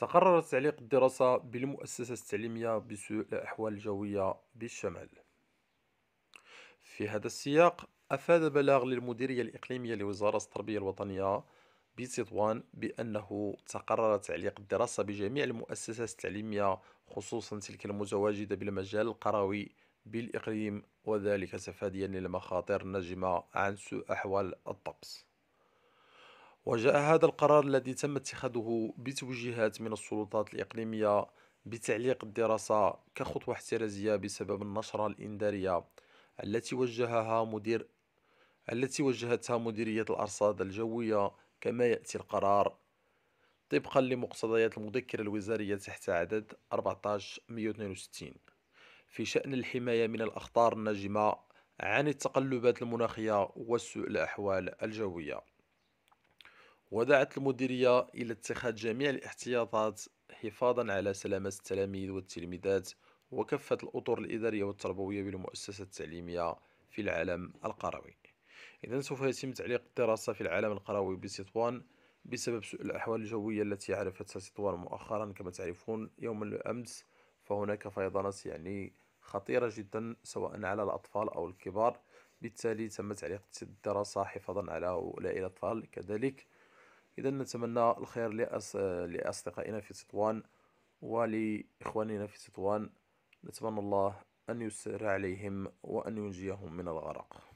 تقرر تعليق الدراسة بالمؤسسة التعليمية بسوء الأحوال الجوية بالشمال في هذا السياق أفاد بلاغ للمديرية الإقليمية لوزارة التربية الوطنية بتطوان بأنه تقرر تعليق الدراسة بجميع المؤسسات التعليمية خصوصا تلك المتواجدة بالمجال القروي بالإقليم وذلك تفاديا للمخاطر الناجمة عن سوء أحوال الطقس وجاء هذا القرار الذي تم اتخاذه بتوجيهات من السلطات الإقليمية بتعليق الدراسة كخطوة احترازية بسبب النشرة الإنذارية التي وجهها مدير التي وجهتها مديرية الأرصاد الجوية كما يأتي القرار طبقا لمقتضيات المذكرة الوزارية تحت عدد 14162 في شأن الحماية من الأخطار الناجمة عن التقلبات المناخية وسوء الأحوال الجوية ودعت المديرية إلى اتخاذ جميع الاحتياطات حفاظا على سلامة التلاميذ والتلميذات وكافة الأطر الإدارية والتربوية بالمؤسسة التعليمية في العالم القروي إذا سوف يتم تعليق الدراسة في العالم القروي بسطوان بسبب سوء الأحوال الجوية التي عرفتها سطوان مؤخرا كما تعرفون يوم الأمس فهناك فيضانات يعني خطيرة جدا سواء على الأطفال أو الكبار بالتالي تم تعليق الدراسة حفاظا على هؤلاء الأطفال كذلك إذا نتمنى الخير لأس... لأصدقائنا في تطوان ولإخواننا في تطوان نتمنى الله أن يسر عليهم وأن ينجيهم من الغرق